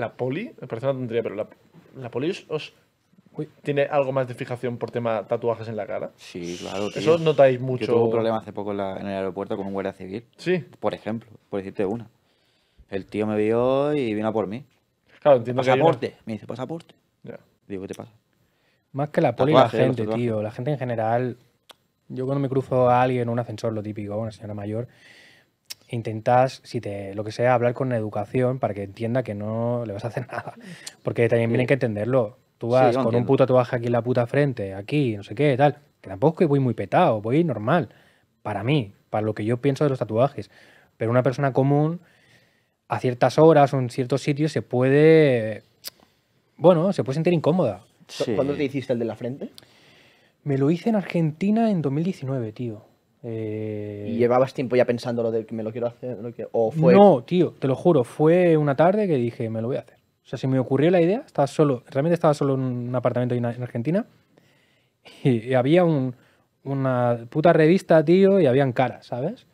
la poli, me parece una tontería, pero la, la poli os, ¿Tiene algo más de fijación por tema tatuajes en la cara? Sí, claro. Eso notáis mucho. Yo tuve un problema hace poco en, el aeropuerto con un guardia civil. Sí. Por ejemplo, por decirte una. El tío me vio y vino por mí. Claro, entiendo Pasaporte. Me dice, pasaporte. Ya. Digo, ¿qué te pasa? Más que la poli, la gente, tío. La gente en general. Yo cuando me cruzo a alguien en un ascensor, lo típico, una señora mayor, intentas, si te, lo que sea, hablar con educación para que entienda que no le vas a hacer nada. Porque también tienen que entenderlo. Tú vas con un puto tatuaje aquí en la puta frente, aquí, no sé qué, tal. Que tampoco es que voy muy petado, voy normal. Para mí, para lo que yo pienso de los tatuajes. Pero una persona común, a ciertas horas o en ciertos sitios, se puede. Bueno, se puede sentir incómoda. ¿Cuándo te hiciste el de la frente? Me lo hice en Argentina en 2019, tío. Eh, ¿Y llevabas tiempo ya pensando lo de que me lo quiero hacer? ¿O fue... No, tío, te lo juro, fue una tarde que dije, me lo voy a hacer. O sea, se me ocurrió la idea, estaba solo, realmente estaba solo en un apartamento en Argentina y, había una puta revista, tío, y habían caras, ¿sabes?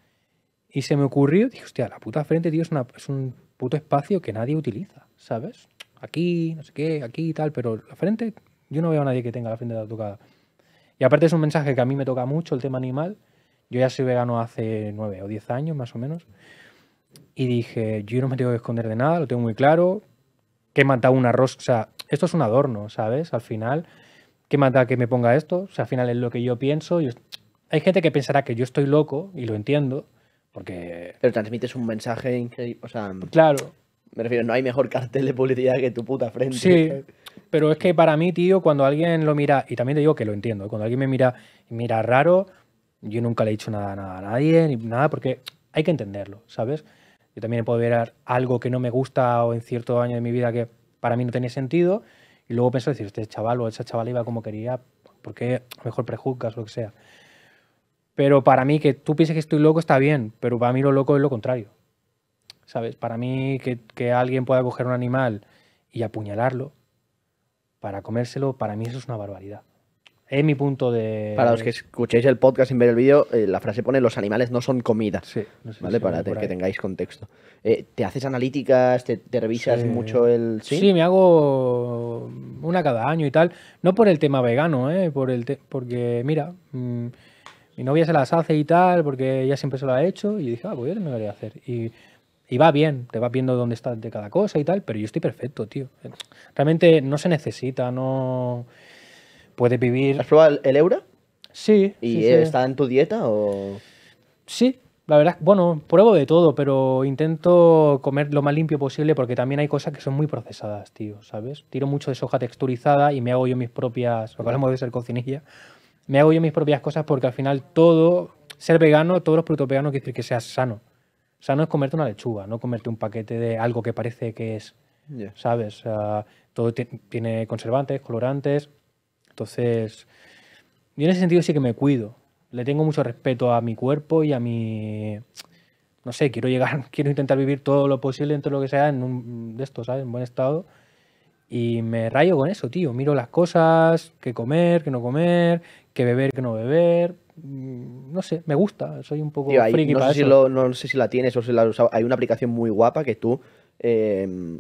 Y se me ocurrió, dije, hostia, la puta frente, tío, es, un puto espacio que nadie utiliza, ¿sabes? Aquí, no sé qué, aquí y tal, pero la frente, yo no veo a nadie que tenga la frente tatuada. Y aparte es un mensaje que a mí me toca mucho, el tema animal. Yo ya soy vegano hace nueve o diez años más o menos. Y dije, yo no me tengo que esconder de nada, lo tengo muy claro. Que mata un arroz? O sea, esto es un adorno, ¿sabes? Al final, ¿qué mata que me ponga esto? O sea, al final es lo que yo pienso. Y... Hay gente que pensará que yo estoy loco, y lo entiendo, porque... Pero transmites un mensaje increíble, o sea... Mm, claro. Me refiero, no hay mejor cartel de publicidad que tu puta frente. Sí, pero es que para mí, tío, cuando alguien lo mira, y también te digo que lo entiendo, cuando alguien me mira, mira raro, yo nunca le he dicho nada, a nadie, ni nada, porque hay que entenderlo, ¿sabes? Yo también puedo ver algo que no me gusta o en cierto año de mi vida que para mí no tenía sentido y luego pienso decir, este chaval o esa chaval iba como quería, porque mejor prejuzgas lo que sea. Pero para mí que tú pienses que estoy loco está bien, pero para mí lo loco es lo contrario. ¿Sabes? Para mí que, que alguien pueda coger un animal y apuñalarlo para comérselo, para mí eso es una barbaridad. Es mi punto de. Para los que escuchéis el podcast sin ver el vídeo, eh, la frase pone: los animales no son comida. Sí, ¿Vale? Para que tengáis contexto. Eh, ¿Te haces analíticas? ¿Te, revisas mucho el.? ¿Sí? ¿Sí? me hago una cada año y tal. No por el tema vegano, ¿eh? Por el Porque, mira, mm, mi novia se las hace y tal, porque ella siempre se lo ha hecho. Y dije, ah, pues yo me lo voy a hacer. Y y va bien, te vas viendo dónde estás de cada cosa y tal, pero yo estoy perfecto, tío. Realmente no se necesita, no puedes vivir. ¿Has probado el euro Sí. ¿Y eh, está en tu dieta o.? Sí, la verdad, bueno, pruebo de todo, pero intento comer lo más limpio posible porque también hay cosas que son muy procesadas, tío, ¿sabes? Tiro mucho de soja texturizada y me hago yo mis propias. Lo que hablamos de ser cocinilla. Me hago yo mis propias cosas porque al final todo. Ser vegano, todos los productos veganos quiere decir que seas sano. Sano es comerte una lechuga, no comerte un paquete de algo que parece que es. ¿Sabes? todo tiene conservantes, colorantes. Entonces, yo en ese sentido sí que me cuido. Le tengo mucho respeto a mi cuerpo y a mi... No sé, quiero llegar, quiero intentar vivir todo lo posible dentro de lo que sea en un de esto, ¿sabes? En buen estado. Y me rayo con eso, tío. Miro las cosas, qué comer, qué no comer, qué beber, qué no beber. Mm, no sé, me gusta. Soy un poco no sé Si no sé si la tienes o si la usas. Hay una aplicación muy guapa que tú... Eh,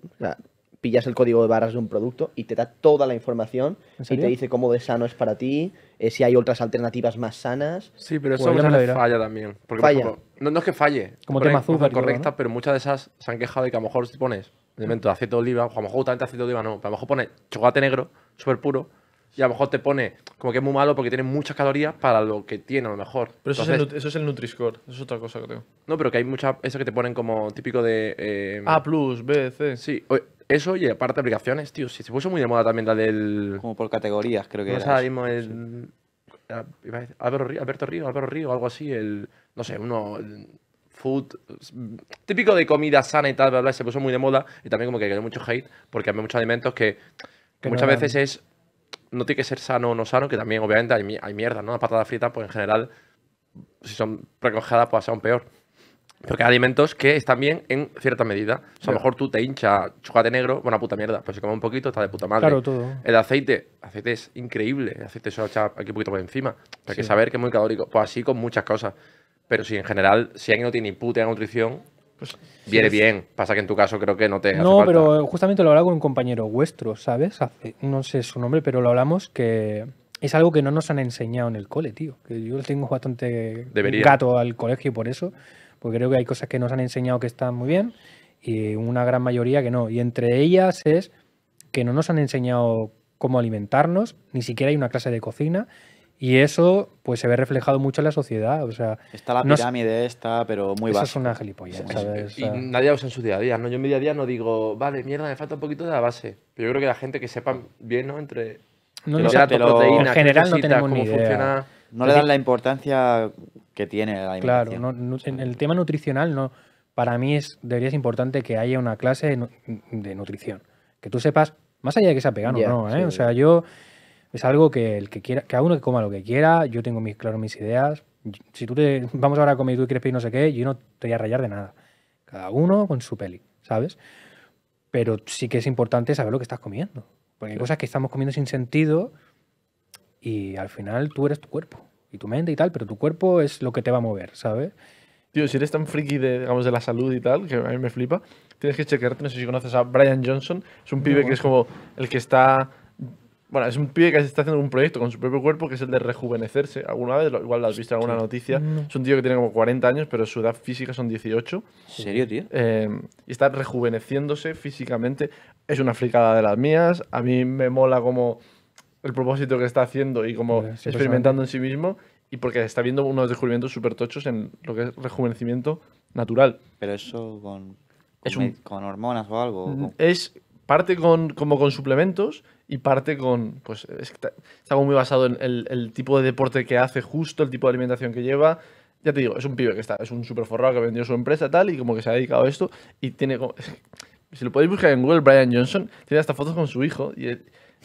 pillas el código de barras de un producto y te da toda la información y te dice cómo de sano es para ti, eh, si hay otras alternativas más sanas. Sí, pero pues eso falla también. Porque, falla. no, es que falle, como tema correcta, pero muchas de esas se han quejado de que a lo mejor si pones elemento de aceite de oliva, o a lo mejor justamente aceite de oliva no, pero a lo mejor pones chocolate negro, súper puro, y a lo mejor te pone como que es muy malo porque tiene muchas calorías para lo que tiene a lo mejor. Pero eso, es, el, Nutri-Score, eso es otra cosa que tengo. No, pero que hay muchas, eso que te ponen como típico de... Eh, a plus, B, C. Sí, eso y aparte aplicaciones, tío, sí, se puso muy de moda también la del... Como por categorías creo que no mismo el... Ah, Alberto Río, Alberto Río, Alberto Río, algo así, el... No sé, uno... food, típico de comida sana y tal, bla, bla, se puso muy de moda y también como que quedó mucho hate porque hay muchos alimentos que, muchas veces es no tiene que ser sano o no sano, que también obviamente hay, mierda, ¿no? Las patatas fritas, pues en general, si son recogidas, pues aún peor. Porque hay alimentos que están bien en cierta medida. a lo mejor tú te hincha chocolate negro, buena puta mierda. Pues si comes un poquito, está de puta madre. Claro, todo. El aceite, aceite es increíble. El aceite se lo echa aquí un poquito por encima. Hay que saber que es muy calórico. Pues así con muchas cosas. Pero sí, en general, si alguien no tiene ni puta nutrición, pues, Viene bien, pasa que en tu caso creo que no te. No, pero justamente lo hablaba con un compañero vuestro, ¿sabes? no sé su nombre, pero lo hablamos que es algo que no nos han enseñado en el cole, tío. Que yo tengo bastante gato al colegio por eso, porque creo que hay cosas que nos han enseñado que están muy bien y una gran mayoría que no. Y entre ellas es que no nos han enseñado cómo alimentarnos, ni siquiera hay una clase de cocina y eso pues se ve reflejado mucho en la sociedad. O sea, está la pirámide esta, pero muy baja. Eso es una gilipollas, Y nadie usa en su día a día, ¿no? Yo en mi día a día no digo, vale, mierda, me falta un poquito de la base. Pero yo creo que la gente que sepa bien, ¿no? Entre no, en general no Funciona. No le dan la importancia que tiene la alimentación. Claro, no, en el tema nutricional no, para mí es, debería ser importante que haya una clase de nutrición. Que tú sepas, más allá de que sea vegano no, ¿eh? o sea, yo es algo que el que quiera, cada uno que coma lo que quiera, yo tengo mis, claro mis ideas. Si tú te vamos ahora a comer y tú quieres pedir no sé qué, yo no te voy a rayar de nada. Cada uno con su peli, ¿sabes? Pero sí que es importante saber lo que estás comiendo. Porque hay cosas que estamos comiendo sin sentido y al final tú eres tu cuerpo y tu mente y tal, pero tu cuerpo es lo que te va a mover, ¿sabes? Tío, si eres tan friki de, digamos, de la salud y tal, que a mí me flipa, tienes que chequearte, no sé si conoces a Brian Johnson, es un pibe que es como el que está bueno, es un pibe que está haciendo un proyecto con su propio cuerpo, que es el de rejuvenecerse. Alguna vez, igual lo has visto en alguna noticia. Es un tío que tiene como 40 años, pero su edad física son 18. ¿En serio, tío? Eh, y está rejuveneciéndose físicamente. Es una fricada de las mías. A mí me mola como el propósito que está haciendo y como experimentando en sí mismo. Y porque está viendo unos descubrimientos súper tochos en lo que es rejuvenecimiento natural. Pero eso con, e-, hormonas o algo. Es parte con, como con suplementos y parte con, pues está, muy basado en el, tipo de deporte que hace justo, el tipo de alimentación que lleva. Ya te digo, es un pibe que está, es un super forrado que vendió su empresa tal y como que se ha dedicado a esto y tiene como, si lo podéis buscar en Google, Brian Johnson tiene hasta fotos con su hijo y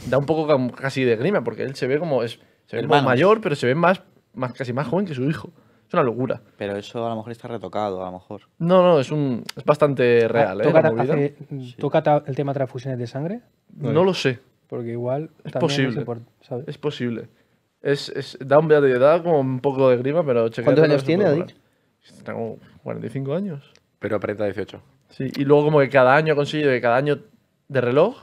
da un poco casi de grima porque él se ve como, es, se ve mayor, pero se ve más, más, casi más joven que su hijo. Es una locura. Pero eso a lo mejor está retocado, a lo mejor. No, no, es un es bastante ah, real. ¿eh? ¿Toca, ¿toca el tema de transfusiones de sangre? No, lo sé. porque igual es posible. Es, posible. Es, da un de edad como un poco de grima, pero ¿Cuántos años tiene, Adich? Tengo 45 años. Pero aprieta 18. Sí, y luego como que cada año consigue, que cada año de reloj,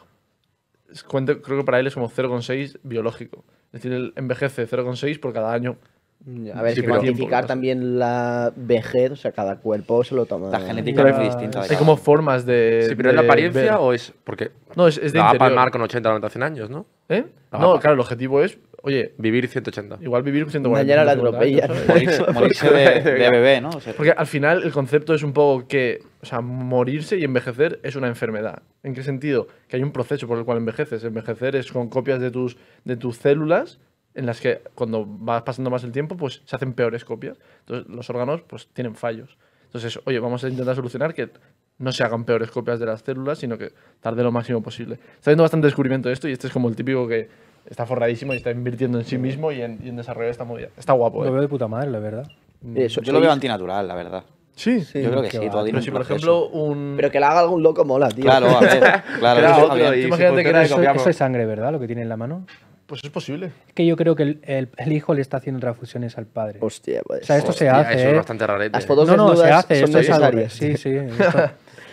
cuente, creo que para él es como 0,6 biológico. Es decir, él envejece 0,6 por cada año a mm, ver, que cuantificar también la vejez, o sea, cada cuerpo se lo toma. La genética es distinta. Hay como formas de. Sí, pero es la apariencia o es. Porque. No, es, de. va a palmar con 80 90 100 años, ¿no? ¿Eh? no, claro, el objetivo es. Oye. Vivir 180. Igual vivir 140. Mañana la Morirse, de, bebé, ¿no? porque al final el concepto es un poco que. O sea, morirse y envejecer es una enfermedad. ¿En qué sentido? Que hay un proceso por el cual envejeces. Envejecer es con copias de tus, de tus células en las que cuando vas pasando más el tiempo, pues se hacen peores copias. Entonces los órganos pues tienen fallos. Entonces, oye, vamos a intentar solucionar que no se hagan peores copias de las células, sino que tarde lo máximo posible. Está habiendo bastante descubrimiento de esto y este es como el típico que está forradísimo y está invirtiendo en sí mismo y en, desarrollo en desarrollar esta movida. Está guapo, ¿eh? Lo veo de puta madre, la verdad. Mm. yo lo veo antinatural, la verdad. Sí, sí. Yo creo que, sí, todo Pero por ejemplo, un. Pero que la haga algún loco mola, tío. Claro, a ver. Claro, claro, imagínate que eso, eso es sangre, ¿verdad? Lo que tiene en la mano. Pues es posible. Es que yo creo que el, el, hijo le está haciendo transfusiones al padre. Hostia, pues. O sea, esto se hace. Eso es ¿eh? bastante rarete. Las fotos no, no, se hace. Son esto es Sí, sí.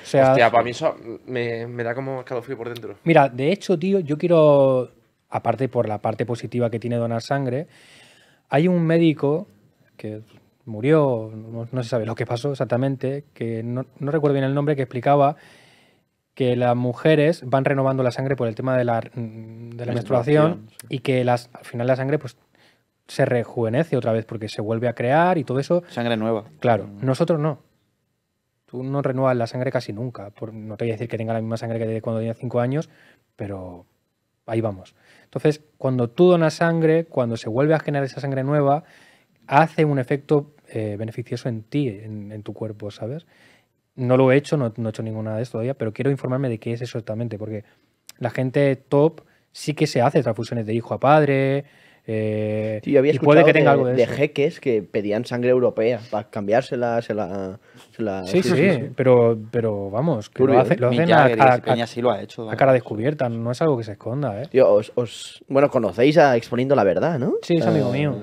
Esto, sea, Hostia, para mí eso me, me da como escalofrío por dentro. Mira, de hecho, tío, yo quiero. Aparte por la parte positiva que tiene donar sangre, hay un médico que murió, no, no se sabe lo que pasó exactamente, que no, no recuerdo bien el nombre, que explicaba que las mujeres van renovando la sangre por el tema de la, mm, menstruación y que las, al final la sangre pues se rejuvenece otra vez porque se vuelve a crear y todo eso. Sangre nueva. Claro, mm. nosotros no. Tú no renuevas la sangre casi nunca. no te voy a decir que tenga la misma sangre que cuando tenía 5 años, pero ahí vamos. Entonces, cuando tú donas sangre, cuando se vuelve a generar esa sangre nueva, hace un efecto eh, beneficioso en ti, en tu cuerpo, ¿sabes? No lo he hecho, no, he hecho ninguna de esto todavía, pero quiero informarme de qué es eso exactamente, porque la gente top sí que se hace transfusiones de hijo a padre. Eh, y puede que tenga de, algo de, de jeques que pedían sangre europea para cambiársela. Se la, Sí, sí, sí, Pero, pero vamos, que lo, hace, lo hacen a, cara descubierta, no es algo que se esconda. ¿eh? os, bueno, conocéis a Exponiendo la Verdad, ¿no? Sí, es eh, amigo mío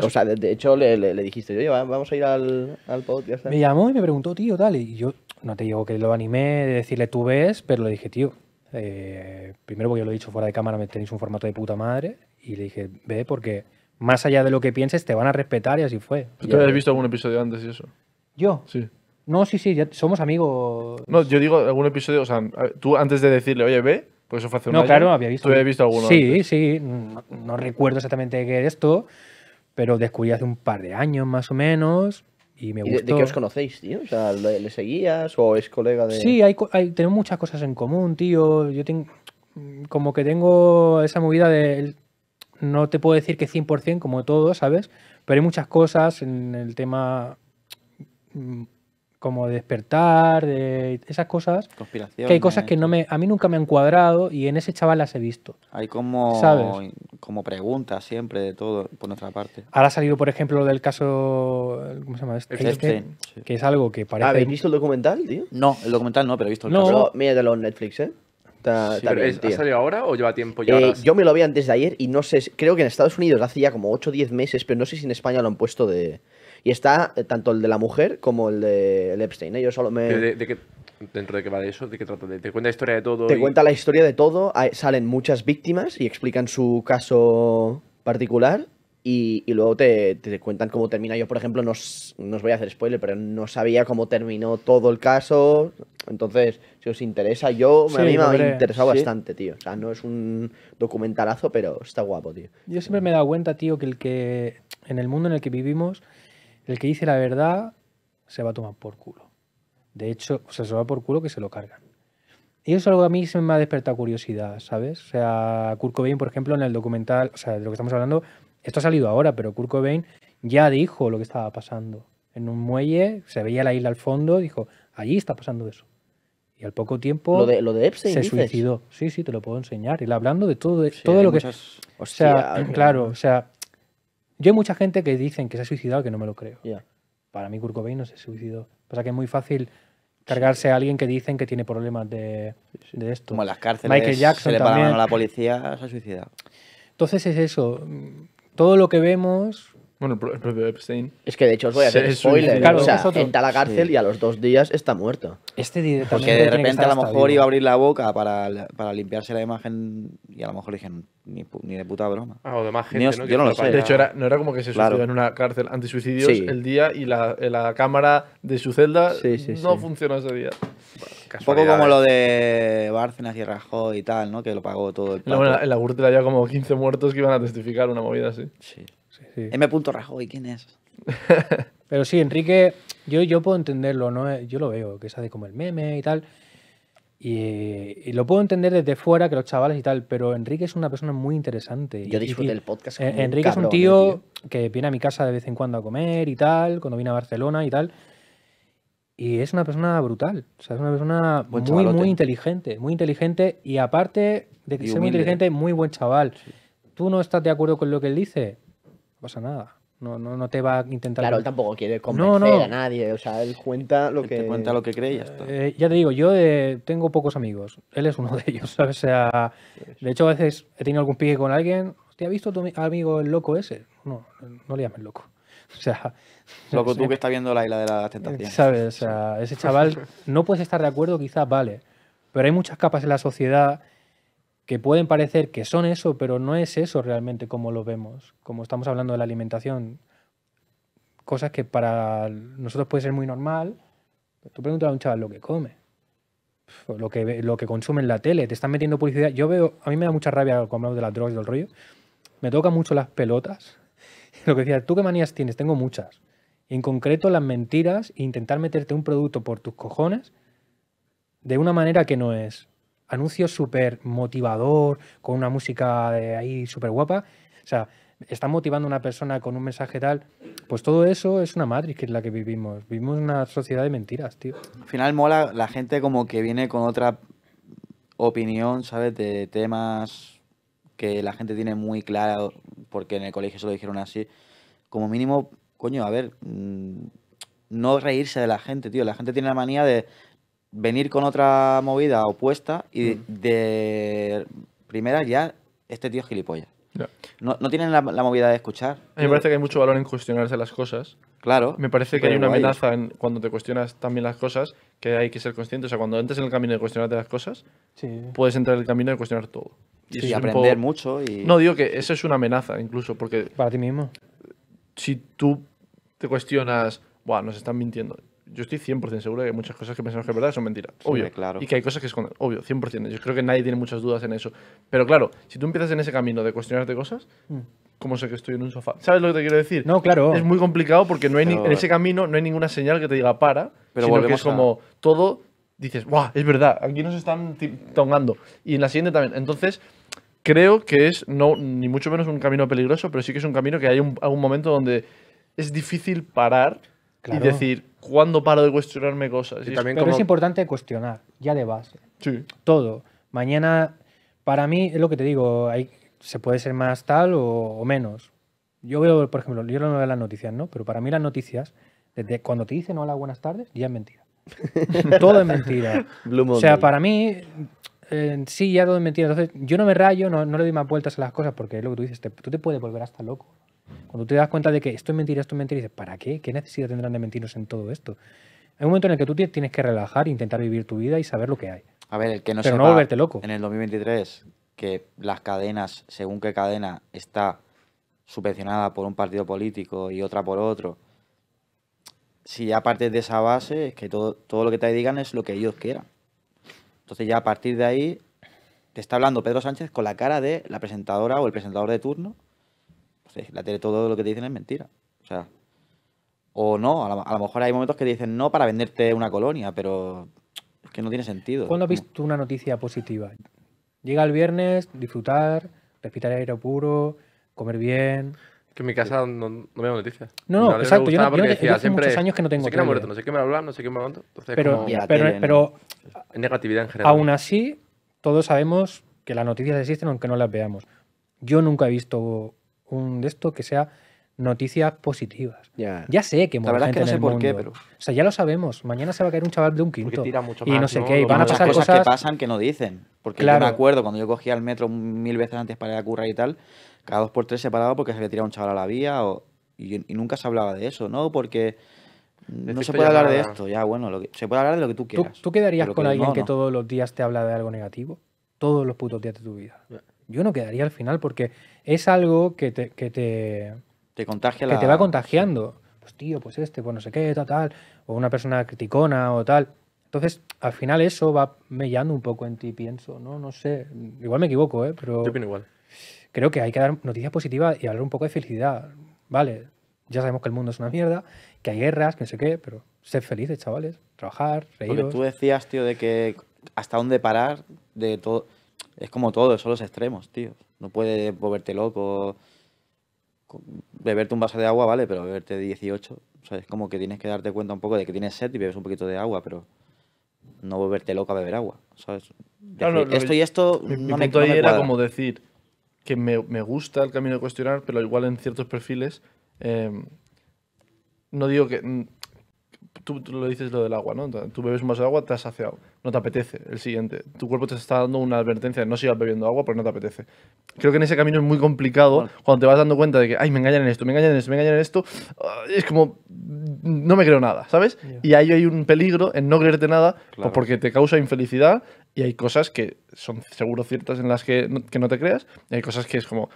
o sea, de, hecho le, dijiste, oye, vamos a ir al, al Me llamó y me preguntó, tío, tal. Y yo no te digo que lo animé de decirle tú ves, pero le dije, tío, eh, primero porque yo lo he dicho fuera de cámara, me tenéis un formato de puta madre. Y le dije, ve, porque más allá de lo que pienses, te van a respetar y así fue. ¿Tú habías visto algún episodio antes y eso? ¿Yo? Sí. No, sí, sí, ya somos amigos. No, yo digo algún episodio, o sea, tú antes de decirle, oye, ve, pues eso fue hace un No, claro, había visto. ¿Tú habías visto alguno? Sí, sí, no, no recuerdo exactamente qué es esto, pero descubrí hace un par de años más o menos y me gustó. De, qué os conocéis, tío? O sea, ¿le, seguías o es colega de...? Sí, hay, hay, tenemos muchas cosas en común, tío. Yo tengo... Como que tengo esa movida de... No te puedo decir que 100% como todo, ¿sabes? Pero hay muchas cosas en el tema mm, como de despertar, de esas cosas. Conspiraciones. Que hay cosas que no me, a mí nunca me han cuadrado y en ese chaval las he visto. Hay como, como preguntas siempre de todo por nuestra parte. Ahora ha salido, por ejemplo, lo del caso. ¿Cómo se llama? Este, Que es algo que parece. Ah, ¿Habéis visto el documental, tío? No, el documental no, pero he visto el no. caso. Míratelo en Netflix, ¿eh? ¿Ha salido ahora o lleva tiempo ya? Eh, yo me lo vi antes de ayer y no sé, creo que en Estados Unidos hace ya como 8 o 10 meses, pero no sé si en España lo han puesto de, y está eh, tanto el de la mujer como el de Epstein. ¿eh? Yo solo me... ¿Dentro de qué va eso? ¿De qué trata? ¿Te cuenta la historia de todo? Te cuenta la historia de todo. salen muchas víctimas y explican su caso particular. Y, luego te, cuentan cómo termina. Yo, por ejemplo, no, os voy a hacer spoiler, pero no sabía cómo terminó todo el caso. Entonces, si os interesa, yo a mí me ha interesado bastante, tío. O sea, no es un documentalazo, pero está guapo, tío. Yo siempre me he dado cuenta, tío, que el que en el mundo en el que vivimos, el que dice la verdad se va a tomar por culo. De hecho, o sea, se va por culo que se lo cargan. Y eso es algo a mí se me ha despertado curiosidad, ¿sabes? O sea, Kurt Cobain, por ejemplo, en el documental, o sea, de lo que estamos hablando, esto ha salido ahora, pero Kurt Cobain ya dijo lo que estaba pasando. En un muelle, se veía la isla al fondo, dijo, allí está pasando eso. Y al poco tiempo lo de, lo de Epstein, se suicidó. Sí, sí, te lo puedo enseñar. Y hablando de todo, de, todo lo que... o sea, claro, o sea, yo hay mucha gente que dicen que se ha suicidado que no me lo creo. Para mí Kurt Cobain no se suicidó. sea que es muy fácil cargarse a alguien que dicen que tiene problemas de, esto. Como en las cárceles Michael Jackson se le también. a la policía, se ha suicidado. Entonces es eso. Todo lo que vemos bueno, el propio Epstein. Es que de hecho os voy a hacer spoiler. o sea, entra a la cárcel y a los dos días está muerto. Este Porque de repente a lo mejor iba a abrir la boca para, limpiarse la imagen y a lo mejor dije, ni, ni de puta broma. Ah, o de más gente. ¿no? Yo no lo sé. De hecho, no era como que se claro. en una cárcel antisuicidios sí. el día y la, cámara de su celda no funcionó ese día. Un poco como lo de Bárcenas y Rajoy y tal, ¿no? Que lo pagó todo el. Plato. en la, en había como 15 muertos que iban a testificar una movida así. Sí. M. Rajoy, ¿quién es? Pero sí, Enrique, yo, yo puedo entenderlo, ¿no? Eh, yo lo veo, que sabe como el meme y tal. Y, lo puedo entender desde fuera, que los chavales y tal, pero Enrique es una persona muy interesante. Yo disfruté el podcast. Eh, Enrique es un eh, tío, que viene a mi casa de vez en cuando a comer y tal, cuando viene a Barcelona y tal. Y es una persona brutal. O sea, es una persona muy, muy inteligente. Muy inteligente y aparte de que es muy inteligente, muy buen chaval. ¿Tú no estás de acuerdo con lo que él dice? pasa nada. No, no, no te va a intentar. Claro, él tampoco quiere convencer a nadie. O sea, él cuenta lo que. cuenta lo que cree y ya está. Eh, ya te digo, yo eh, tengo pocos amigos. Él es uno de ellos, ¿sabes? O sea, de hecho, a veces he tenido algún pique con alguien. ¿Te ha visto tu amigo el loco ese? No, no le llames loco. O sea. Loco, tú que estás viendo la isla de las tentaciones. ¿Sabes? O sea, ese chaval no puedes estar de acuerdo, quizás vale. Pero hay muchas capas en la sociedad que pueden parecer que son eso, pero no es eso realmente como lo vemos. Como estamos hablando de la alimentación, cosas que para nosotros puede ser muy normal. Tú preguntas a un chaval lo que come, lo que, lo que consume en la tele, te están metiendo publicidad. Yo veo, a mí me da mucha rabia cuando hablamos de las drogas y del rollo. Me tocan mucho las pelotas. lo que decía, ¿tú qué manías tienes? Tengo muchas. En concreto, las mentiras e intentar meterte un producto por tus cojones de una manera que no es anuncio súper motivador, con una música de eh, ahí súper guapa. O sea, está motivando a una persona con un mensaje tal. Pues todo eso es una matriz que es la que vivimos. Vivimos una sociedad de mentiras, tío. Al final mola la gente como que viene con otra opinión, ¿sabes? De temas que la gente tiene muy claro porque en el colegio se lo dijeron así. Como mínimo, coño, a ver, mm, no reírse de la gente, tío. La gente tiene la manía de venir con otra movida opuesta y mm. de, primera ya este tío es gilipollas. No, tienen la, movida de escuchar. A mí me parece que hay mucho valor en cuestionarse las cosas. Claro. Me parece que hay una amenaza cuando te cuestionas también las cosas que hay que ser consciente. O sea, cuando entres en el camino de cuestionarte las cosas, puedes entrar en el camino de cuestionar todo. Y, sí, aprender mucho. Y... No, digo que eso es una amenaza incluso, porque... Para ti mismo. Si tú te cuestionas, bueno, nos están mintiendo yo estoy 100% seguro de que muchas cosas que pensamos que es verdad son mentiras. Obvio. claro. Y que hay cosas que esconden. Obvio, 100%. Yo creo que nadie tiene muchas dudas en eso. Pero claro, si tú empiezas en ese camino de cuestionarte cosas, mm. ¿cómo sé que estoy en un sofá? ¿Sabes lo que te quiero decir? No, claro. Es muy complicado porque no hay en ese camino no hay ninguna señal que te diga para, sino que es como todo dices, ¡guau! Es verdad, aquí nos están tongando. Y en la siguiente también. Entonces, creo que es no ni mucho menos un camino peligroso, pero sí que es un camino que hay un, algún momento donde es difícil parar y decir, ¿cuándo paro de cuestionarme cosas? Y Pero es importante cuestionar, ya de base. Sí. Todo. Mañana, para mí, es lo que te digo, hay, se puede ser más tal o, menos. Yo veo, por ejemplo, yo no veo las noticias, ¿no? Pero para mí las noticias, desde cuando te dicen hola, buenas tardes, ya es mentira. todo es mentira. o sea, para mí, sí, ya todo es mentira. Entonces, yo no me rayo, no, no, le doy más vueltas a las cosas porque es lo que tú dices, tú te puedes volver hasta loco. Cuando tú te das cuenta de que esto es mentira, esto es mentira, y dices, ¿para qué? ¿Qué necesidad tendrán de mentirnos en todo esto? Hay un momento en el que tú tienes que relajar, intentar vivir tu vida y saber lo que hay. A ver, el que no Pero no volverte loco. En el 2023, que las cadenas, según qué cadena está subvencionada por un partido político y otra por otro, si ya partes de esa base, es que todo, todo lo que te digan es lo que ellos quieran. Entonces ya a partir de ahí te está hablando Pedro Sánchez con la cara de la presentadora o el presentador de turno la tele todo lo que te dicen es mentira. O sea, o no, a lo, mejor hay momentos que te dicen no para venderte una colonia, pero es que no tiene sentido. ¿Cuándo has visto una noticia positiva? Llega el viernes, disfrutar, respirar aire puro, comer bien. Es Que en mi casa no, veo noticias. No, no, exacto. Yo, no, decía, hace siempre, años que no tengo. sé no sé quién me ha no sé quién me ha pero, negatividad en general. Aún así, todos sabemos que las noticias existen aunque no las veamos. Yo nunca he visto un de esto que sea noticias positivas. Ya, sé que la verdad es que no sé por qué, pero o sea, ya lo sabemos. Mañana se va a caer un chaval de un quinto tira mucho y no sé qué, y van a pasar cosas, que pasan que no dicen, porque yo me acuerdo cuando yo cogía el metro mil veces antes para ir a currar y tal, cada dos por tres se paraba porque se había tirado un chaval a la vía y, nunca se hablaba de eso, ¿no? Porque no se puede hablar de esto, ya bueno, se puede hablar de lo que tú quieras. ¿Tú, quedarías con alguien que todos los días te habla de algo negativo? Todos los putos días de tu vida yo no quedaría al final porque es algo que te. te, te contagia Que te va contagiando. Pues tío, pues este, pues no sé qué, tal, tal. O una persona criticona o tal. Entonces, al final eso va mellando un poco en ti, pienso, ¿no? No sé. Igual me equivoco, ¿eh? Pero. Yo pienso igual. Creo que hay que dar noticias positivas y hablar un poco de felicidad. Vale, ya sabemos que el mundo es una mierda, que hay guerras, que no sé qué, pero ser felices, chavales, trabajar, reír. Porque tú decías, tío, de que hasta dónde parar de todo. Es como todo, son los extremos, tío. No puedes volverte loco. Beberte un vaso de agua, vale, pero beberte 18. O sea, es como que tienes que darte cuenta un poco de que tienes sed y bebes un poquito de agua, pero no volverte loco a beber agua, ¿sabes? esto y esto no me, era como decir que me, gusta el camino de cuestionar, pero igual en ciertos perfiles. Eh, no digo que tú, lo dices lo del agua, ¿no? Tú bebes más agua, te has saciado, no te apetece el siguiente. Tu cuerpo te está dando una advertencia de no sigas bebiendo agua porque no te apetece. Creo que en ese camino es muy complicado cuando te vas dando cuenta de que, ay, me engañan en esto, me engañan en esto, me engañan en esto. Ah, es como, no me creo nada, ¿sabes? Y ahí hay un peligro en no creerte nada pues porque te causa infelicidad y hay cosas que son seguro ciertas en las que no, que no te creas y hay cosas que es como,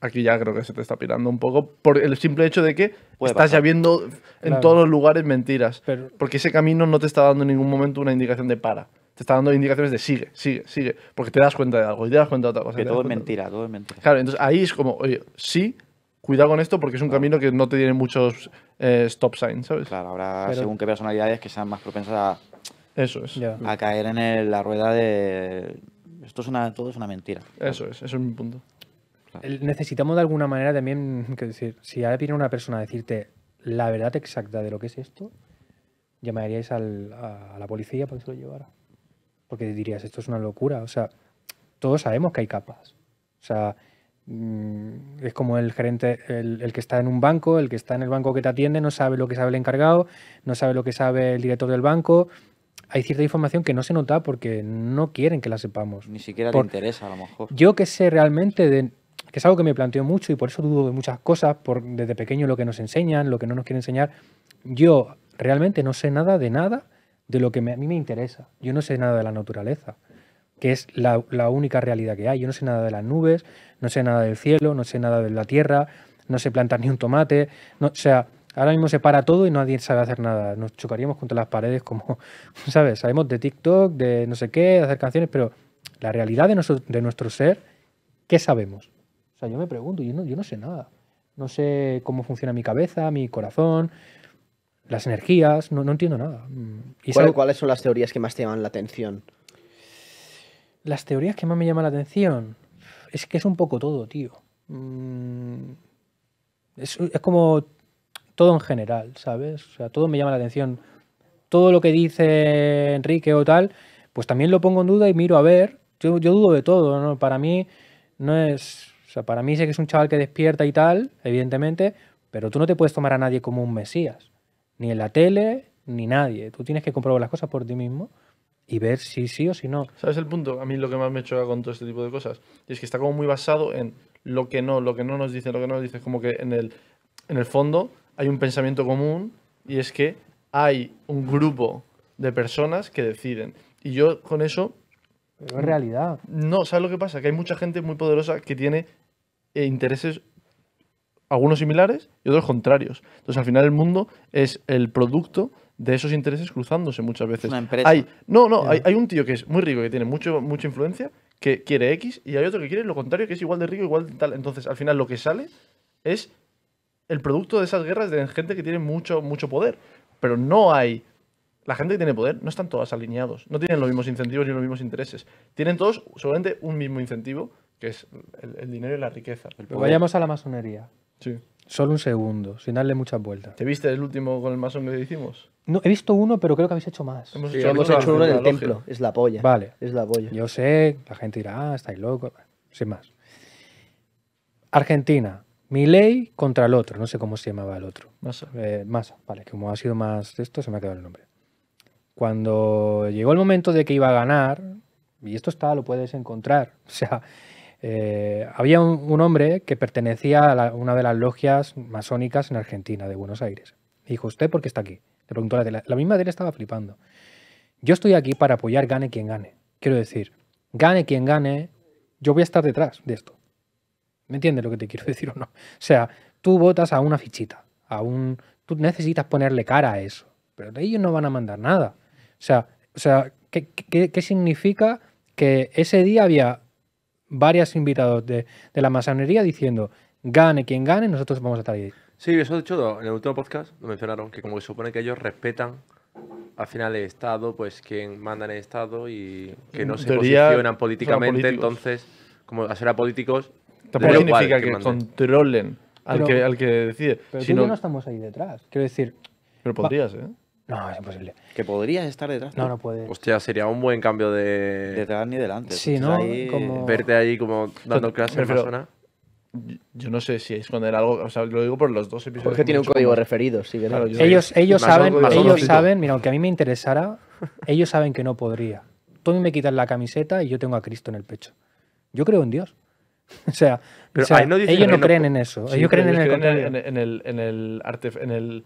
aquí ya creo que se te está pirando un poco por el simple hecho de que estás ya viendo en todos los lugares mentiras. Porque ese camino no te está dando en ningún momento una indicación de para. Te está dando indicaciones de sigue, sigue, sigue. Porque te das cuenta de algo y te das cuenta de otra cosa. Que todo es mentira, todo es mentira. Claro, entonces ahí es como, oye, sí, cuidado con esto porque es un ah. camino que no te tiene muchos eh, stop signs, ¿sabes? Claro, habrá según qué personalidades que sean más propensas a, eso a caer en la rueda de esto es una, todo es una mentira. Eso es, eso es mi punto necesitamos de alguna manera también, decir, si ahora viene una persona a decirte la verdad exacta de lo que es esto, llamaríais a, la policía para que se lo llevara. Porque dirías, esto es una locura. O sea, todos sabemos que hay capas. O sea, mm, es como el gerente, el, que está en un banco, el que está en el banco que te atiende, no sabe lo que sabe el encargado, no sabe lo que sabe el director del banco. Hay cierta información que no se nota porque no quieren que la sepamos. Ni siquiera te interesa, a lo mejor. Yo que sé realmente de que es algo que me planteo mucho y por eso dudo de muchas cosas, por desde pequeño lo que nos enseñan, lo que no nos quieren enseñar. Yo realmente no sé nada de nada de lo que a mí me interesa. Yo no sé nada de la naturaleza, que es la, única realidad que hay. Yo no sé nada de las nubes, no sé nada del cielo, no sé nada de la tierra, no sé plantar ni un tomate. No, o sea, ahora mismo se para todo y nadie sabe hacer nada. Nos chocaríamos contra las paredes como, ¿sabes? Sabemos de TikTok, de no sé qué, de hacer canciones, pero la realidad de nuestro, de nuestro ser, ¿qué sabemos? O sea, yo me pregunto, yo no, yo no sé nada. No sé cómo funciona mi cabeza, mi corazón, las energías, no, entiendo nada. Mm, y ¿Cuáles son las teorías que más te llaman la atención? Las teorías que más me llaman la atención. Es que es un poco todo, tío. Mm, es, como todo en general, ¿sabes? O sea, todo me llama la atención. Todo lo que dice Enrique o tal, pues también lo pongo en duda y miro a ver. Yo, yo dudo de todo, ¿no? Para mí no es sea, para mí sé que es un chaval que despierta y tal, evidentemente, pero tú no te puedes tomar a nadie como un mesías, ni en la tele, ni nadie. Tú tienes que comprobar las cosas por ti mismo y ver si sí o si no. ¿Sabes el punto? A mí lo que más me choca con todo este tipo de cosas es que está como muy basado en lo que no, lo que no nos dicen, lo que no nos dicen, como que en el, en el fondo hay un pensamiento común y es que hay un grupo de personas que deciden. Y yo con eso... Pero es realidad. No, ¿sabes lo que pasa? Que hay mucha gente muy poderosa que tiene eh, intereses algunos similares y otros contrarios. Entonces, al final el mundo es el producto de esos intereses cruzándose muchas veces. Hay, no, no, hay, un tío que es muy rico, que tiene mucho, mucha influencia, que quiere X, y hay otro que quiere lo contrario, que es igual de rico, igual de tal. Entonces, al final lo que sale es el producto de esas guerras de gente que tiene mucho, mucho poder. Pero no hay... La gente que tiene poder no están todas alineados, no tienen los mismos incentivos ni los mismos intereses. Tienen todos solamente un mismo incentivo, que es el, dinero y la riqueza. Vayamos a la masonería. Sí. Solo un segundo, sin darle muchas vueltas. ¿Te viste el último con el masón que hicimos? No, he visto uno, pero creo que habéis hecho más. Hemos hecho, uno en el templo. Es la polla. Vale. Es la polla. Yo sé, la gente dirá, ah, estáis locos. Sin más. Argentina. Mi ley contra el otro. No sé cómo se llamaba el otro. más eh, masa. Vale, como ha sido más esto, se me ha quedado el nombre. Cuando llegó el momento de que iba a ganar, y esto está, lo puedes encontrar. O sea, eh, había un, hombre que pertenecía a una de las logias masónicas en Argentina, de Buenos Aires. dijo, ¿usted por qué está aquí? Le preguntó la La misma tele estaba flipando. Yo estoy aquí para apoyar gane quien gane. Quiero decir, gane quien gane, yo voy a estar detrás de esto. ¿Me entiendes lo que te quiero decir o no? O sea, tú votas a una fichita, a un... Tú necesitas ponerle cara a eso, pero ellos no van a mandar nada. O sea, o sea qué significa que ese día había varias invitados de, la masonería diciendo, gane quien gane, nosotros vamos a estar ahí. Sí, eso de hecho en el último podcast lo mencionaron, que como que supone que ellos respetan al final el Estado, pues quien manda en el Estado y que no se posicionan políticamente, entonces, como a ser a políticos... Tampoco significa que, controlen al, que, al que decide. Pero tú no estamos ahí detrás. Quiero decir... Pero podrías, ¿eh? No, es imposible. ¿Que podrías estar detrás? No, no puede. Hostia, sería un buen cambio de. Detrás ni delante. Sí, ¿no? Verte ahí como dando clases en persona. Yo no sé si esconder algo, o sea, lo digo por los dos episodios. Porque tiene un código referido, sí Ellos, ellos saben, ellos saben, mira, aunque a mí me interesara, ellos saben que no podría. Tú me quitas la camiseta y yo tengo a Cristo en el pecho. Yo creo en Dios. O sea, ellos no creen en eso. ellos creen, en, el en el, arte, en el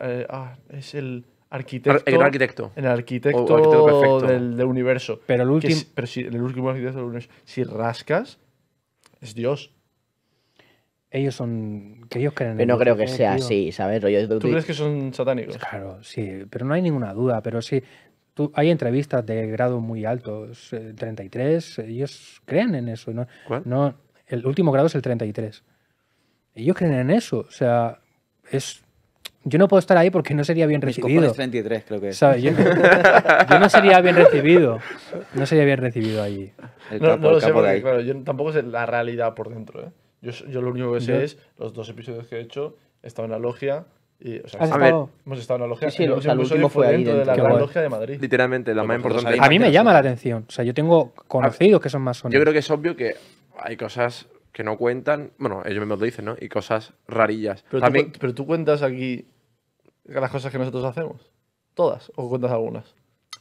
eh, ah, es, el arquitecto. El arquitecto. El arquitecto, perfecto del, universo. Pero el último. Pero si, el último arquitecto del universo. Si rascas, es Dios. Ellos son. Que ellos creen. Pero no creo que sea así, ¿sabes? ¿Tú crees que son satánicos? Claro, sí. Pero no hay ninguna duda. Pero sí. hay entrevistas de grado muy altos, 33. Eh, ellos creen en eso. ¿no? No, el último grado es el 33. Ellos creen en eso. O sea, es yo no puedo estar ahí porque no sería bien recibido. 33, creo que es. Yo, no sería bien recibido. No sería bien recibido allí. no, lo sé, porque, yo tampoco sé la realidad por dentro. ¿eh? Yo, yo, lo único que sé es los dos episodios que he hecho, he estado en la logia. Y, o sea, hemos estado en la logia. Sí, fue dentro de la logia de Madrid. Literalmente, la más importante. A mí me llama la atención. O sea, yo tengo conocidos que son más Yo creo que es obvio que hay cosas que no cuentan, bueno, ellos mismos lo dicen, ¿no? Y cosas rarillas. Pero, pero tú cuentas aquí las cosas que nosotros hacemos? Todas, o cuentas algunas.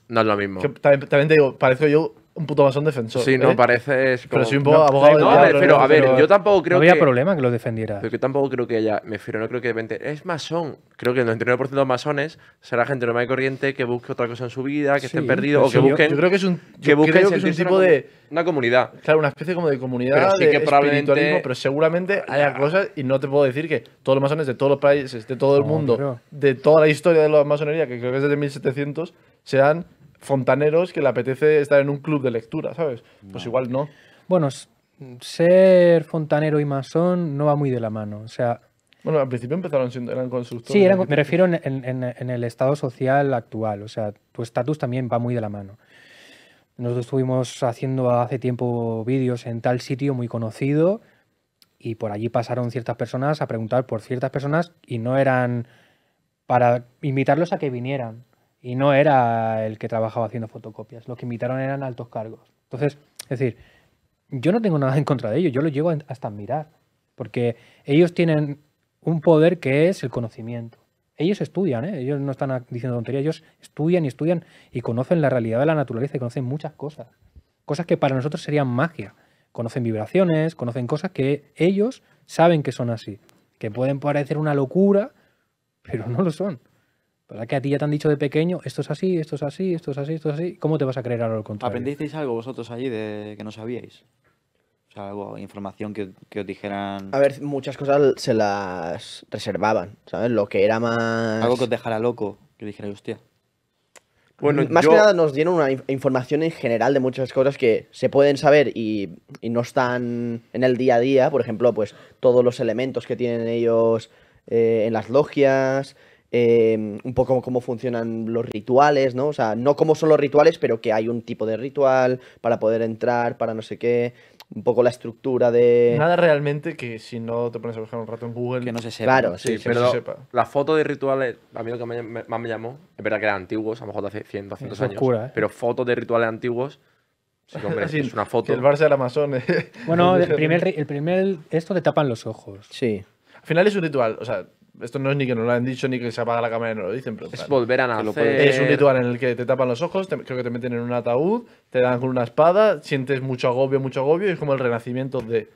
No es lo mismo. también, también, te digo, parezco yo un puto masón defensor. Sí, no, ¿eh? parece... Pero soy un poco abogado no, no, pero, a ver, yo tampoco creo no había problema que lo defendiera. Pero tampoco creo que haya. Me refiero, no creo que de repente. Es masón. Creo que el 99% de los masones será gente normal y corriente que busque otra cosa en su vida, que esté perdido o que busquen. Yo, creo que es un, que tipo de. Una comunidad. Claro, una especie como de comunidad. Pero sí de probablemente. Pero seguramente haya cosas y no te puedo decir que todos los masones de todos los países, de todo el mundo, de toda la historia de la masonería, que creo que es desde 1700, sean fontaneros que le apetece estar en un club de lectura, ¿sabes? Pues igual no. Bueno, ser fontanero y masón no va muy de la mano. O sea. Bueno, al principio empezaron siendo, eran constructores. Sí, me refiero en, en, el estado social actual. O sea, tu estatus también va muy de la mano. Nosotros estuvimos haciendo hace tiempo vídeos en tal sitio muy conocido y por allí pasaron ciertas personas a preguntar por ciertas personas y no eran para invitarlos a que vinieran y no era el que trabajaba haciendo fotocopias. Los que invitaron eran altos cargos. Entonces, es decir, yo no tengo nada en contra de ellos, yo los llevo hasta mirar. porque ellos tienen un poder que es el conocimiento. Ellos estudian, ¿eh? ellos no están diciendo tonterías, ellos estudian y estudian y conocen la realidad de la naturaleza y conocen muchas cosas. Cosas que para nosotros serían magia. Conocen vibraciones, conocen cosas que ellos saben que son así, que pueden parecer una locura, pero no lo son sea, que a ti ya te han dicho de pequeño, esto es así, esto es así, esto es así, esto es así? ¿Cómo te vas a creer ahora lo contrario? ¿Aprendisteis algo vosotros allí de que no sabíais? O sea, algo, información que, os dijeran... A ver, muchas cosas se las reservaban, ¿sabes? Lo que era más... Algo que os dejara loco, que dijera, hostia. Bueno, más que nada nos dieron una información en general de muchas cosas que se pueden saber y, no están en el día a día. Por ejemplo, pues todos los elementos que tienen ellos eh, en las logias, Em, un poco cómo funcionan los rituales, ¿no? O sea, no cómo son los rituales, pero que hay un tipo de ritual para poder entrar, para no sé qué, un poco la estructura de... Nada realmente que si no te pones a buscar un rato en Google... Que no se sepa. Claro, sí, pero la foto de rituales, a mí lo que me, más me llamó, es verdad que eran antiguos, a lo mejor hace 100, 200 años, ¿eh? pero fotos de rituales antiguos... Sí, hombre, es una foto. el Barça del Amazonas. Bueno, el primer, el primer... Esto te tapan los ojos. Sí. Al final es un ritual, o sea, esto no es ni que nos lo han dicho ni que se apaga la cámara y no lo dicen. Pero es volver a nacer. Es un ritual en el que te tapan los ojos, creo que te meten en un ataúd, te dan con una espada, sientes mucho agobio, mucho agobio y es como el renacimiento de.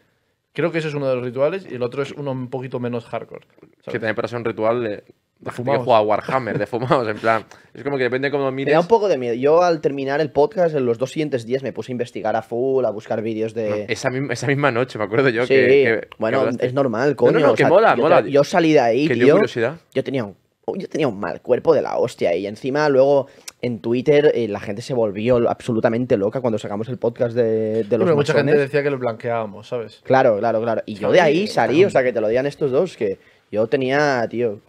Creo que ese es uno de los rituales y el otro es uno un poquito menos hardcore. Que también para un ritual de eh, de fumados. Warhammer, de fumados, en plan. Es como que depende de cómo mires. Me da un poco de miedo. Yo al terminar el podcast, en los dos siguientes días me puse a investigar a full, a buscar vídeos de. Ah, esa, misma, noche, me acuerdo yo. que, bueno, es normal, No, no, que mola, mola. Yo salí de ahí, que curiosidad. Yo tenía un yo tenía un mal cuerpo de la hostia. Y encima luego en Twitter eh, la gente se volvió absolutamente loca cuando sacamos el podcast de, los Pero mucha gente decía que lo blanqueábamos, ¿sabes? Claro, claro, claro. Y yo de ahí salí, o sea, que te lo digan estos dos, que yo tenía, tío,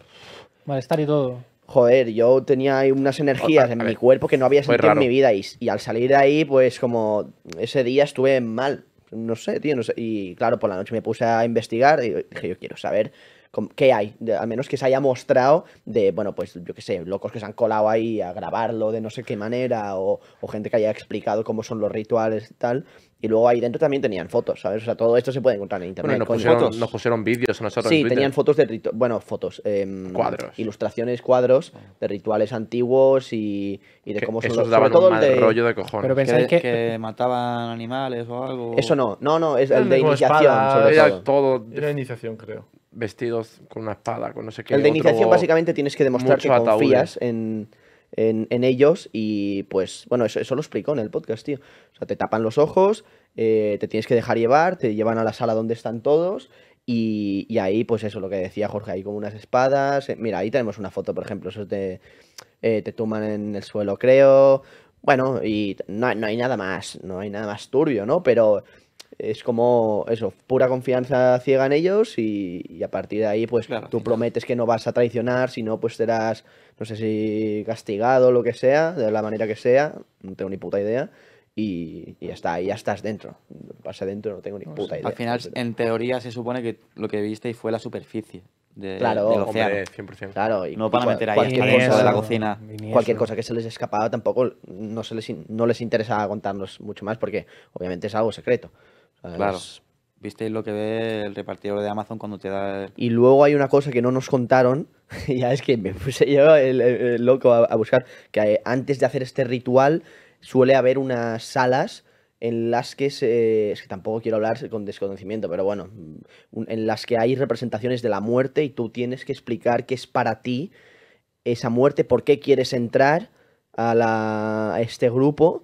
Malestar y todo. Joder, yo tenía ahí unas energías en mi cuerpo que no había sentido en mi vida. Y, y, al salir de ahí, pues como ese día estuve mal. No sé, tío, no sé. Y claro, por la noche me puse a investigar y dije, yo quiero saber qué hay, al menos que se haya mostrado de, bueno, pues yo qué sé, locos que se han colado ahí a grabarlo de no sé qué manera o, gente que haya explicado cómo son los rituales y tal. Y luego ahí dentro también tenían fotos, ¿sabes? O sea, todo esto se puede encontrar en internet. Bueno, nos, pusieron, pusieron vídeos nosotros. Sí, tenían fotos de rituales. Bueno, fotos. Eh, cuadros. Ilustraciones, cuadros de rituales antiguos y, y de cómo son los. Sobre todo el rollo de cojones. Pero pensáis que... mataban animales o algo. Eso no, no, no, es el, eh, de iniciación. todo. Era iniciación, creo vestidos con una espada, con no sé qué. El de iniciación básicamente tienes que demostrar que confías ¿eh? en, ellos y pues, bueno, eso, lo explicó en el podcast, tío. O sea, te tapan los ojos, eh, te tienes que dejar llevar, te llevan a la sala donde están todos y, y, ahí, pues eso, lo que decía Jorge, ahí como unas espadas. Eh, mira, ahí tenemos una foto, por ejemplo, eso te, te tuman en el suelo, creo. Bueno, y no, no hay nada más, no hay nada más turbio, ¿no? Pero es como eso, pura confianza ciega en ellos y, a partir de ahí pues tú prometes que no vas a traicionar, si no pues serás, no sé si castigado, lo que sea, de la manera que sea, no tengo ni puta idea. Y, ya está, ya estás dentro. Pasa dentro, no tengo ni puta idea. Al final, en teoría, se supone que lo que visteis fue la superficie. De, claro, del océano. 100%. Claro, y no para meter ahí cualquier cosa de la cocina. Cualquier cosa que se les escapaba tampoco no, se les, no les interesaba contarnos mucho más porque obviamente es algo secreto. Claro. Visteis lo que ve el repartidor de Amazon cuando te da. Y luego hay una cosa que no nos contaron, ya es que me puse yo loco a, buscar, que eh, antes de hacer este ritual suele haber unas salas en las que se. Es que tampoco quiero hablar con desconocimiento, pero bueno. En las que hay representaciones de la muerte y tú tienes que explicar qué es para ti esa muerte, por qué quieres entrar a, la, a este grupo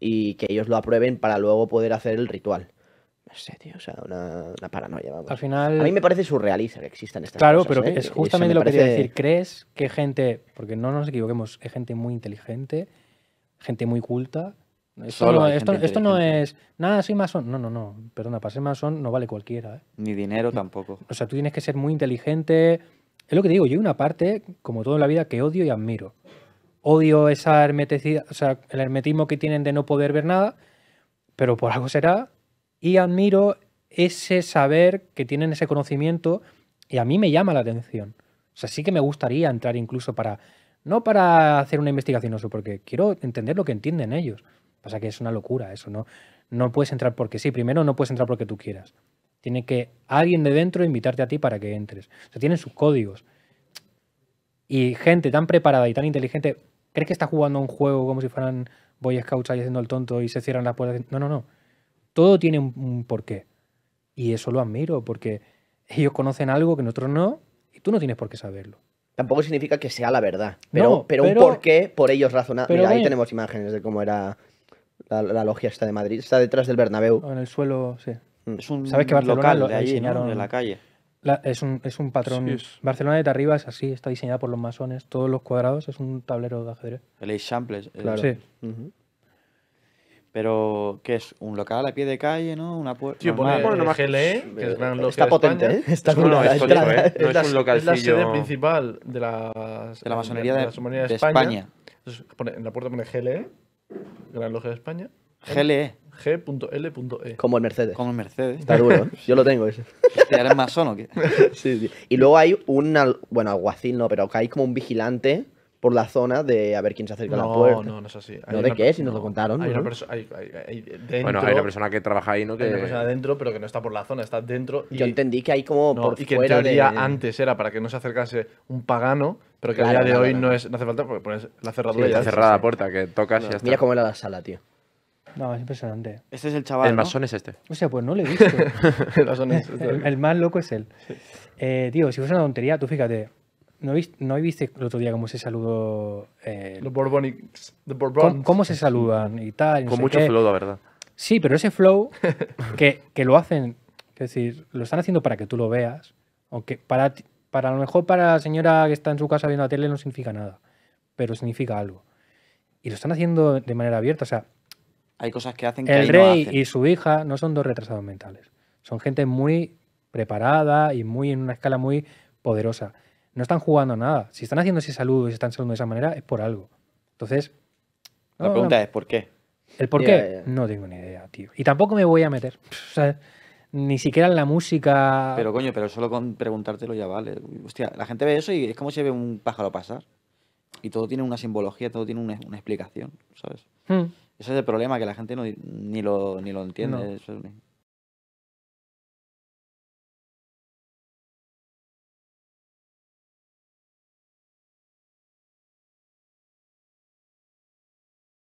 y que ellos lo aprueben para luego poder hacer el ritual. No sé, tío, o sea, una, paranoia, vamos. Al final... A mí me parece surrealista que existan estas claro, cosas. Claro, pero ¿eh? es justamente lo que quería decir. ¿Crees que gente, porque no nos equivoquemos, es gente muy inteligente, gente muy culta? Esto, no, esto, esto no es, nada, soy masón. No, no, no, perdona, para ser masón no vale cualquiera. ¿eh? Ni dinero tampoco. O sea, tú tienes que ser muy inteligente. Es lo que te digo, yo hay una parte, como todo en la vida, que odio y admiro. Odio esa hermeticidad, o sea, el hermetismo que tienen de no poder ver nada, pero por algo será y admiro ese saber que tienen, ese conocimiento, y a mí me llama la atención. O sea, sí que me gustaría entrar incluso para, no para hacer una investigación, eso, porque quiero entender lo que entienden ellos. Pasa que es una locura eso, ¿no? No puedes entrar porque sí, primero no puedes entrar porque tú quieras. Tiene que alguien de dentro invitarte a ti para que entres. O sea, tienen sus códigos. Y gente tan preparada y tan inteligente, ¿crees que está jugando un juego como si fueran Boy Scouts ahí haciendo el tonto y se cierran las puertas? No, no, no todo tiene un, porqué. Y eso lo admiro, porque ellos conocen algo que nosotros no, y tú no tienes por qué saberlo. Tampoco significa que sea la verdad, pero, pero, un porqué por ellos razonado. Mira, ahí tenemos imágenes de cómo era la, logia esta de Madrid. Está detrás del Bernabéu. En el suelo, sí. Mm. Es un ¿Sabes que Barcelona local lo, de allí, la calle. es, un, patrón. Barcelona de arriba es así, está diseñada por los masones. Todos los cuadrados es un tablero de ajedrez. El Eixample, claro. Sí. Pero, ¿qué es? ¿Un local a pie de calle, no? Una puerta. Sí, pone nomás GLE, que es gran España. ¿eh? Está potente, ¿eh? Está no, es, es, un Es la sede principal de, la masonería de, España. en la puerta pone GLE, Gran Logia de España. GLE. G.L.E. Como el Mercedes. Como el Mercedes. Está duro. ¿eh? Yo lo tengo ese. ¿Eres masón o qué? sí, sí. Y luego hay un. Bueno, alguacil no, pero que hay como un vigilante por la zona de a ver quién se acerca no, a la puerta. No, no, no es así. ¿de qué? Si nos lo contaron. Hay una hay, bueno, hay una persona que trabaja ahí, ¿no? Que... Hay una persona dentro, pero que no está por la zona, está dentro. Yo entendí que hay como no, por y que en teoría antes era para que no se acercase un pagano, pero que claro, a día de hoy no, es, no hace falta porque pones la cerradura y ya cerrada sí, la puerta, que tocas y ya está. Mira cómo era la sala, tío. No, es impresionante. Este es el chaval. El masón es este. O sea, pues no lo he visto. el, este. el, más loco es él. Eh, tío, si fuese una tontería, tú fíjate, ¿No, viste, el otro día cómo se saludó? Eh, los ¿Cómo, se saludan y tal? Con mucho flow, la verdad. Sí, pero ese flow que, lo hacen, es decir, lo están haciendo para que tú lo veas, aunque para, para lo mejor para la señora que está en su casa viendo la tele no significa nada, pero significa algo. Y lo están haciendo de manera abierta, o sea... Hay cosas que hacen que... El rey y su hija no son dos retrasados mentales, son gente muy preparada y muy en una escala muy poderosa no están jugando nada. Si están haciendo ese saludo y se están saludando de esa manera, es por algo. Entonces. La pregunta es: ¿por qué? ¿El por qué? No tengo ni idea, tío. Y tampoco me voy a meter. ni siquiera en la música. Pero coño, pero solo con preguntártelo ya vale. Hostia, la gente ve eso y es como si ve un pájaro pasar. Y todo tiene una simbología, todo tiene una, explicación, ¿sabes? Hmm. Ese es el problema, que la gente no, ni, lo, ni lo entiende. Eso